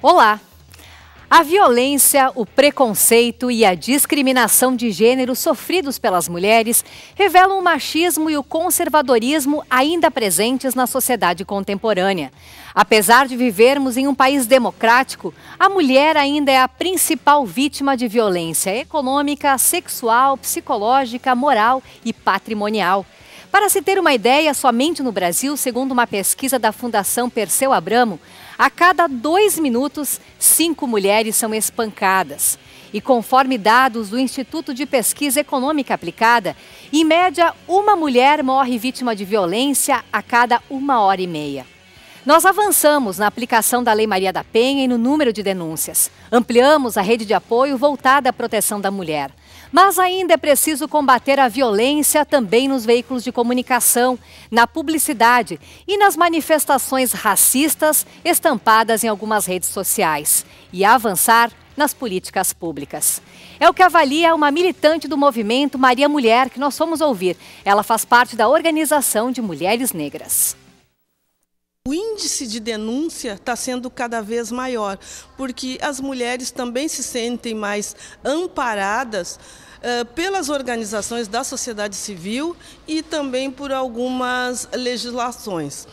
Olá! A violência, o preconceito e a discriminação de gênero sofridos pelas mulheres revelam o machismo e o conservadorismo ainda presentes na sociedade contemporânea. Apesar de vivermos em um país democrático, a mulher ainda é a principal vítima de violência econômica, sexual, psicológica, moral e patrimonial. Para se ter uma ideia, somente no Brasil, segundo uma pesquisa da Fundação Perseu Abramo, a cada dois minutos, cinco mulheres são espancadas. E conforme dados do Instituto de Pesquisa Econômica Aplicada, em média, uma mulher morre vítima de violência a cada uma hora e meia. Nós avançamos na aplicação da Lei Maria da Penha e no número de denúncias. Ampliamos a rede de apoio voltada à proteção da mulher. Mas ainda é preciso combater a violência também nos veículos de comunicação, na publicidade e nas manifestações racistas estampadas em algumas redes sociais e avançar nas políticas públicas. É o que avalia uma militante do movimento Maria Mulher, que nós fomos ouvir. Ela faz parte da Organização de Mulheres Negras. O índice de denúncia está sendo cada vez maior, porque as mulheres também se sentem mais amparadas eh, pelas organizações da sociedade civil e também por algumas legislações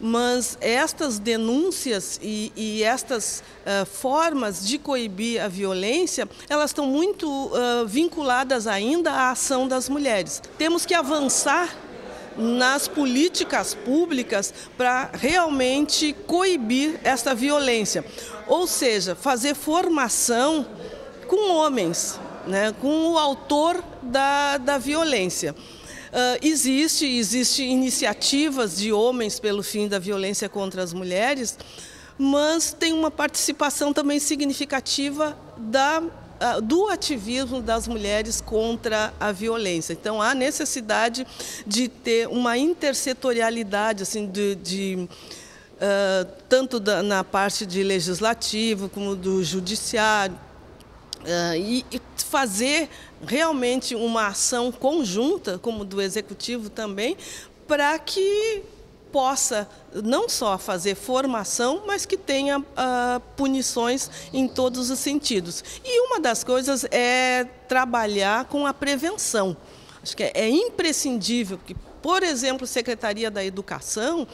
mas estas denúncias e, e estas uh, formas de coibir a violência, elas estão muito uh, vinculadas ainda à ação das mulheres. Temos que avançar nas políticas públicas para realmente coibir esta violência, ou seja, fazer formação com homens, né, com o autor da, da violência. Uh, existe, existe iniciativas de homens pelo fim da violência contra as mulheres, mas tem uma participação também significativa da ah, do ativismo das mulheres contra a violência. Então, há necessidade de ter uma intersetorialidade, assim, de, de uh, tanto da, na parte de legislativo como do judiciário, ah, e, e, fazer realmente uma ação conjunta, como do executivo também, para que possa não só fazer formação, mas que tenha uh, punições em todos os sentidos. E uma das coisas é trabalhar com a prevenção. Acho que é, é imprescindível que por exemplo, Secretaria da Educação,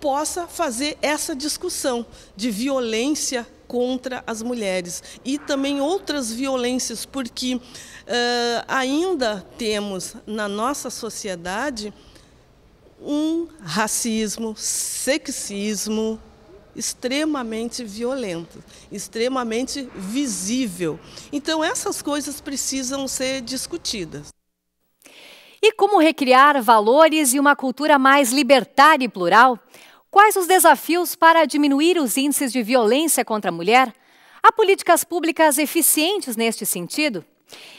possa fazer essa discussão de violência contra as mulheres e também outras violências, porque uh, ainda temos na nossa sociedade um racismo, sexismo extremamente violento, extremamente visível. Então essas coisas precisam ser discutidas. E como recriar valores e uma cultura mais libertária e plural? Quais os desafios para diminuir os índices de violência contra a mulher? Há políticas públicas eficientes neste sentido?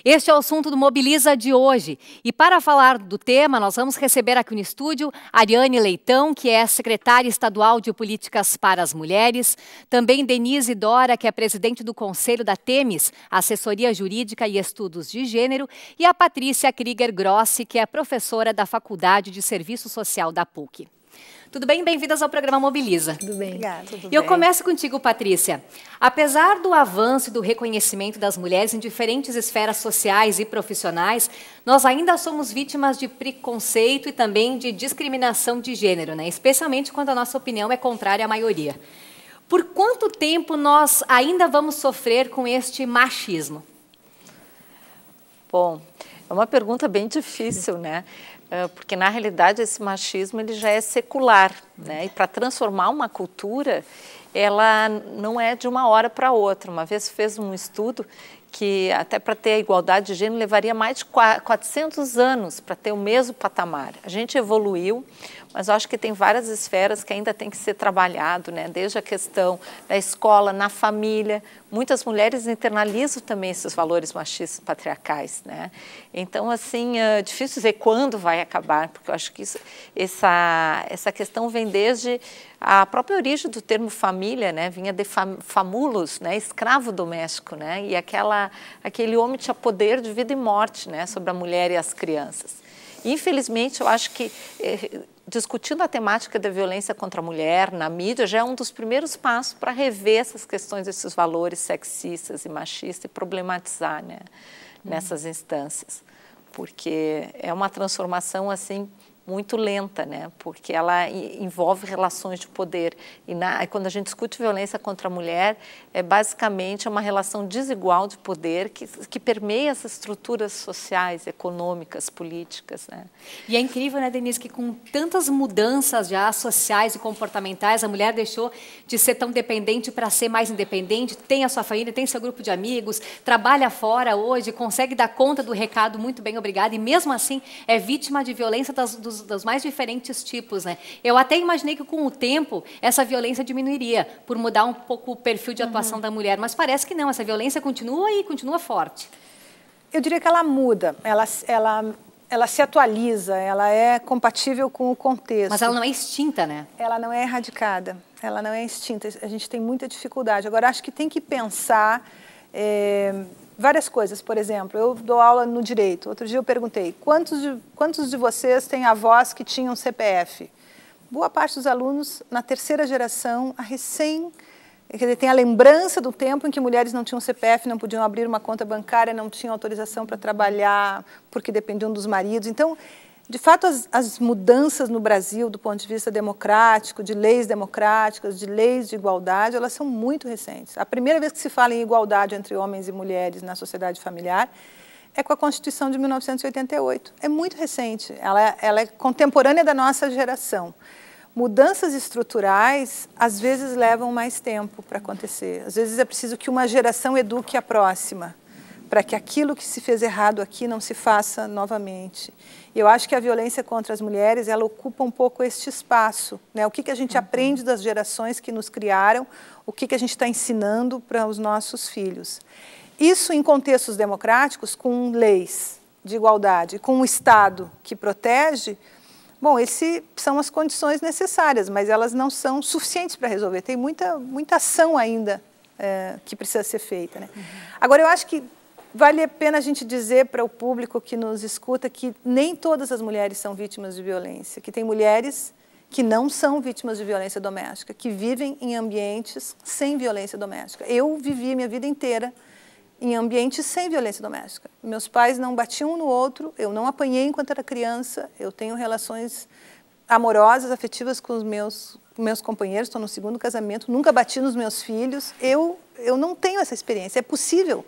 Este é o assunto do Mobiliza de hoje. E para falar do tema, nós vamos receber aqui no estúdio Ariane Leitão, que é secretária estadual de Políticas para as Mulheres, também Denise Dora, que é presidente do Conselho da Temis, Assessoria Jurídica e Estudos de Gênero, e a Patrícia Krieger Grossi, que é professora da Faculdade de Serviço Social da PUC. Tudo bem? Bem-vindas ao programa Mobiliza. Tudo bem. Obrigada. Tudo e eu bem. começo contigo, Patrícia. Apesar do avanço e do reconhecimento das mulheres em diferentes esferas sociais e profissionais, nós ainda somos vítimas de preconceito e também de discriminação de gênero, né? especialmente quando a nossa opinião é contrária à maioria. Por quanto tempo nós ainda vamos sofrer com este machismo? Bom, é uma pergunta bem difícil, né? Ah, porque na realidade esse machismo ele já é secular, né? E para transformar uma cultura, ela não é de uma hora para outra. Uma vez fez um estudo que até para ter a igualdade de gênero levaria mais de 400 anos para ter o mesmo patamar. A gente evoluiu, mas eu acho que tem várias esferas que ainda tem que ser trabalhado, né? desde a questão da escola, na família. Muitas mulheres internalizam também esses valores machistas patriarcais. Né? Então, assim, é difícil dizer quando vai acabar, porque eu acho que isso, essa, essa questão vem desde a própria origem do termo família, né? vinha de fam, famulos, né? escravo doméstico, né? e aquela, aquele homem tinha poder de vida e morte né? sobre a mulher e as crianças. Infelizmente, eu acho que eh, discutindo a temática da violência contra a mulher na mídia já é um dos primeiros passos para rever essas questões, esses valores sexistas e machistas e problematizar né, uhum. nessas instâncias. Porque é uma transformação assim muito lenta, né? Porque ela envolve relações de poder e na, quando a gente discute violência contra a mulher é basicamente uma relação desigual de poder que, que permeia as estruturas sociais, econômicas, políticas, né? E é incrível, né, Denise, que com tantas mudanças já sociais e comportamentais a mulher deixou de ser tão dependente para ser mais independente, tem a sua família, tem seu grupo de amigos, trabalha fora hoje, consegue dar conta do recado muito bem, obrigada, e mesmo assim é vítima de violência das, dos dos, dos mais diferentes tipos. Né? Eu até imaginei que com o tempo essa violência diminuiria, por mudar um pouco o perfil de atuação uhum. da mulher, mas parece que não, essa violência continua e continua forte. Eu diria que ela muda, ela, ela ela se atualiza, ela é compatível com o contexto. Mas ela não é extinta, né? Ela não é erradicada, ela não é extinta. A gente tem muita dificuldade. Agora, acho que tem que pensar é, várias coisas. Por exemplo, eu dou aula no direito. Outro dia eu perguntei, quantos de, quantos de vocês têm avós que tinham CPF? Boa parte dos alunos, na terceira geração, a recém... Quer dizer, tem a lembrança do tempo em que mulheres não tinham CPF, não podiam abrir uma conta bancária, não tinham autorização para trabalhar, porque dependiam dos maridos. Então, de fato, as, as, mudanças no Brasil, do ponto de vista democrático, de leis democráticas, de leis de igualdade, elas são muito recentes. A primeira vez que se fala em igualdade entre homens e mulheres na sociedade familiar é com a Constituição de 1988. É muito recente, ela, ela é contemporânea da nossa geração. Mudanças estruturais, às vezes, levam mais tempo para acontecer. Às vezes, é preciso que uma geração eduque a próxima para que aquilo que se fez errado aqui não se faça novamente. E Eu acho que a violência contra as mulheres ela ocupa um pouco este espaço, né? O que, que a gente uhum. aprende das gerações que nos criaram, o que, que a gente está ensinando para os nossos filhos. Isso em contextos democráticos, com leis de igualdade, com um Estado que protege, Bom, essas são as condições necessárias, mas elas não são suficientes para resolver. Tem muita, muita ação ainda é, que precisa ser feita. Né? Uhum. Agora, eu acho que Vale a pena a gente dizer para o público que nos escuta que nem todas as mulheres são vítimas de violência, que tem mulheres que não são vítimas de violência doméstica, que vivem em ambientes sem violência doméstica. Eu vivi minha vida inteira em ambientes sem violência doméstica. Meus pais não batiam um no outro, eu não apanhei enquanto era criança, eu tenho relações amorosas, afetivas com os meus meus companheiros, estou no segundo casamento, nunca bati nos meus filhos. Eu eu não tenho essa experiência. É possível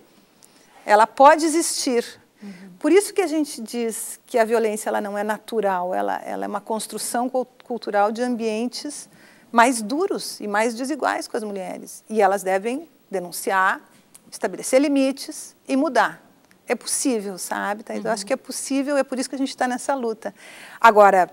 ela pode existir. Uhum. Por isso que a gente diz que a violência ela não é natural, ela, ela é uma construção cultural de ambientes mais duros e mais desiguais com as mulheres. E elas devem denunciar, estabelecer limites e mudar. É possível, sabe? Então, uhum. Eu acho uhum. que é possível, é por isso que a gente está nessa luta. Agora,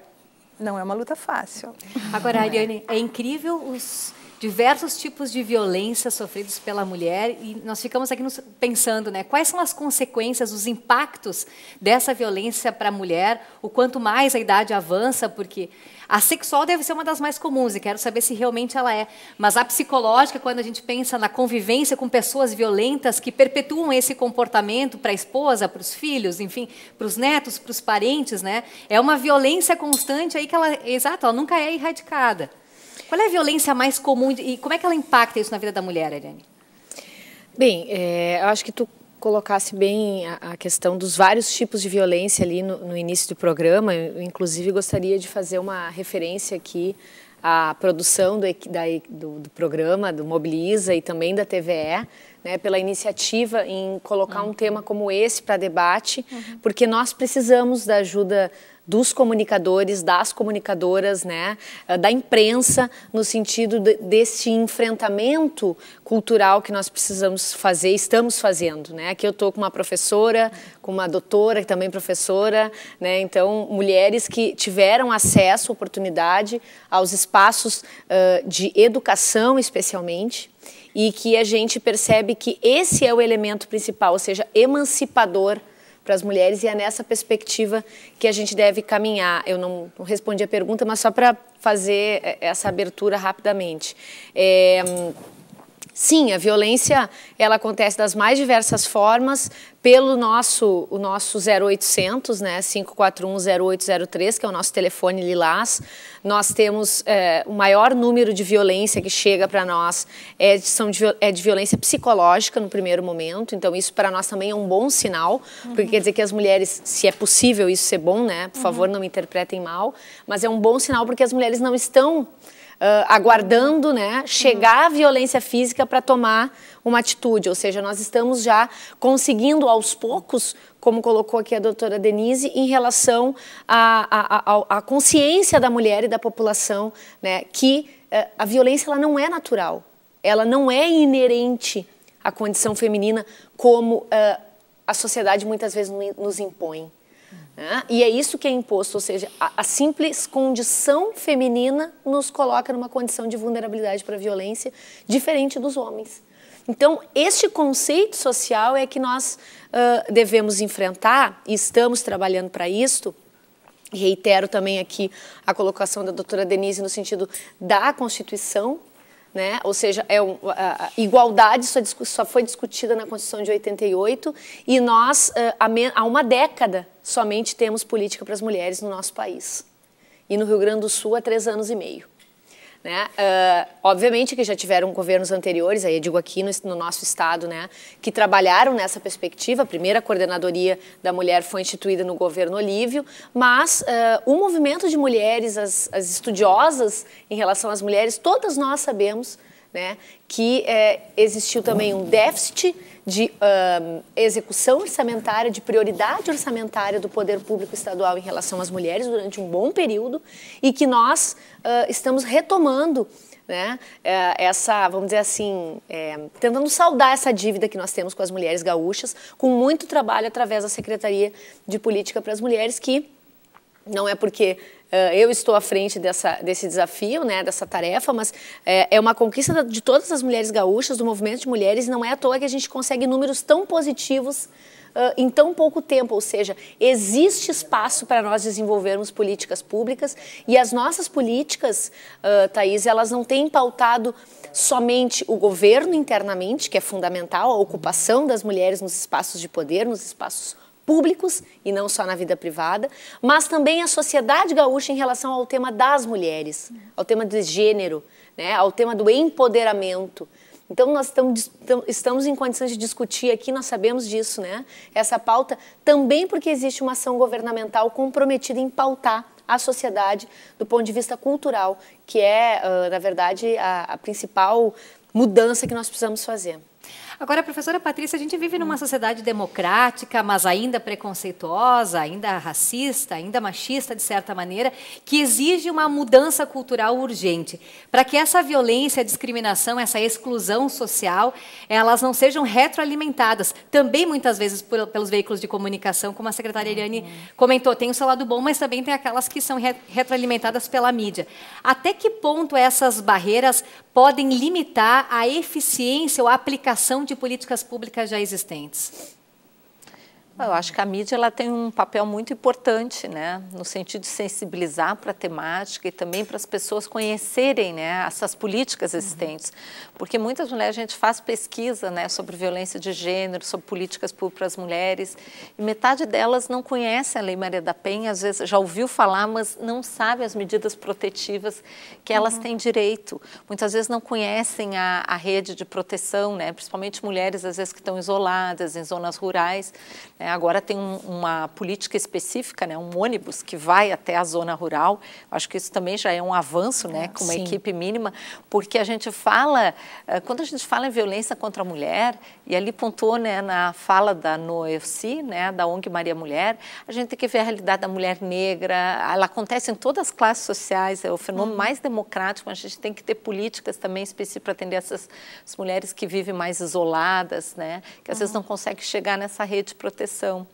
não é uma luta fácil. Agora, Ariane, é incrível os diversos tipos de violência sofridos pela mulher e nós ficamos aqui pensando, né, quais são as consequências, os impactos dessa violência para a mulher, o quanto mais a idade avança, porque a sexual deve ser uma das mais comuns e quero saber se realmente ela é, mas a psicológica, quando a gente pensa na convivência com pessoas violentas que perpetuam esse comportamento para a esposa, para os filhos, enfim, para os netos, para os parentes, né, é uma violência constante aí que ela, exato, ela nunca é erradicada. Qual é a violência mais comum e como é que ela impacta isso na vida da mulher, Eliane? Bem, é, eu acho que tu colocasse bem a, a, questão dos vários tipos de violência ali no, no início do programa. Eu, inclusive, gostaria de fazer uma referência aqui à produção do, da, do, do programa, do Mobiliza e também da TVE, né, pela iniciativa em colocar uhum. um tema como esse para debate, uhum. porque nós precisamos da ajuda dos comunicadores, das comunicadoras, né, eh, da imprensa, no sentido de, desse enfrentamento cultural que nós precisamos fazer, estamos fazendo. Né? Aqui eu estou com uma professora, com uma doutora, que também é professora, né? então mulheres que tiveram acesso, oportunidade aos espaços uh, de educação, especialmente, e que a gente percebe que esse é o elemento principal, ou seja, emancipador para as mulheres e é nessa perspectiva que a gente deve caminhar. Eu não, respondi a pergunta, mas só para fazer eh, essa abertura rapidamente. É, Sim, a violência ela acontece das mais diversas formas pelo nosso o nosso 0800, né, 5410803, que é o nosso telefone lilás. Nós temos é, o maior número de violência que chega para nós é de, são de, é de violência psicológica no primeiro momento. Então isso para nós também é um bom sinal, uhum. porque quer dizer que as mulheres, se é possível isso ser bom, né? Por uhum. favor, não me interpretem mal, mas é um bom sinal porque as mulheres não estão uh, aguardando né, uhum. chegar uhum. à violência física para tomar uma atitude. Ou seja, nós estamos já conseguindo aos poucos, como colocou aqui a doutora Denise, em relação à consciência da mulher e da população né, que uh, a violência ela não é natural, ela não é inerente à condição feminina como uh, a sociedade muitas vezes nos impõe. Né? E é isso que é imposto, ou seja, a, a, simples condição feminina nos coloca numa condição de vulnerabilidade para violência diferente dos homens. Então, este conceito social é que nós uh, devemos enfrentar e estamos trabalhando para isto. Reitero também aqui a colocação da doutora Denise no sentido da Constituição, né? Ou seja, é um, a igualdade só, só, foi discutida na Constituição de 88 e nós, eh, há uma década, somente temos política para as mulheres no nosso país. E no Rio Grande do Sul, há três anos e meio. Né? Uh, obviamente que já tiveram governos anteriores, aí eu digo aqui no, no, nosso estado, né, que trabalharam nessa perspectiva. A primeira coordenadoria da mulher foi instituída no governo Olívio, mas uh, o movimento de mulheres, as, as estudiosas em relação às mulheres, todas nós sabemos né? que é, existiu também um déficit de um, execução orçamentária, de prioridade orçamentária do poder público estadual em relação às mulheres durante um bom período e que nós uh, estamos retomando né? É, essa, vamos dizer assim, é, tentando saldar essa dívida que nós temos com as mulheres gaúchas, com muito trabalho através da Secretaria de Política para as Mulheres, que não é porque ah, eu estou à frente dessa, desse desafio, né, dessa tarefa, mas eh, é, uma conquista de todas as mulheres gaúchas, do movimento de mulheres, e não é à toa que a gente consegue números tão positivos Uh, em tão pouco tempo, ou seja, existe espaço para nós desenvolvermos políticas públicas e as nossas políticas, uh, Thaís, elas não têm pautado somente o governo internamente, que é fundamental, a ocupação das mulheres nos espaços de poder, nos espaços públicos e não só na vida privada, mas também a sociedade gaúcha em relação ao tema das mulheres, ao tema do gênero, né, ao tema do empoderamento. Então, nós estamos, em condições de discutir aqui, nós sabemos disso, né? Essa pauta, também porque existe uma ação governamental comprometida em pautar a sociedade do ponto de vista cultural, que é, na verdade, a principal mudança que nós precisamos fazer. Agora, professora Patrícia, a gente vive numa sociedade democrática, mas ainda preconceituosa, ainda racista, ainda machista, de certa maneira, que exige uma mudança cultural urgente, para que essa violência, a discriminação, essa exclusão social, elas não sejam retroalimentadas, também muitas vezes por, pelos veículos de comunicação, como a secretária Eliane uhum. comentou, tem o seu lado bom, mas também tem aquelas que são retroalimentadas pela mídia. Até que ponto essas barreiras podem limitar a eficiência ou a aplicação de de políticas públicas já existentes. Ah, eu acho que a mídia ela tem um papel muito importante, né, no sentido de sensibilizar para a temática e também para as pessoas conhecerem, né, essas políticas uhum. existentes, uhum. porque muitas mulheres a gente faz pesquisa, né, sobre violência de gênero, sobre políticas para as mulheres e metade delas não conhece a Lei Maria da Penha, às vezes já ouviu falar, mas não sabe as medidas protetivas que elas uhum. têm direito. Muitas vezes não conhecem a, a rede de proteção, né, principalmente mulheres às vezes que estão isoladas em zonas rurais, né, né? Agora tem um, uma política específica, né? um ônibus que vai até a zona rural. Acho que isso também já é um avanço, né? com uma Sim. equipe mínima, porque a gente fala, eh, quando a gente fala em violência contra a mulher, e ali pontuou né, na fala da Noeci, né, da ONG Maria Mulher, a gente tem que ver a realidade da mulher negra, ela acontece em todas as classes sociais, é o fenômeno hum. mais democrático, a gente tem que ter políticas também específicas para atender essas mulheres que vivem mais isoladas, né, que às uhum. vezes não conseguem chegar nessa rede de proteção alimentação.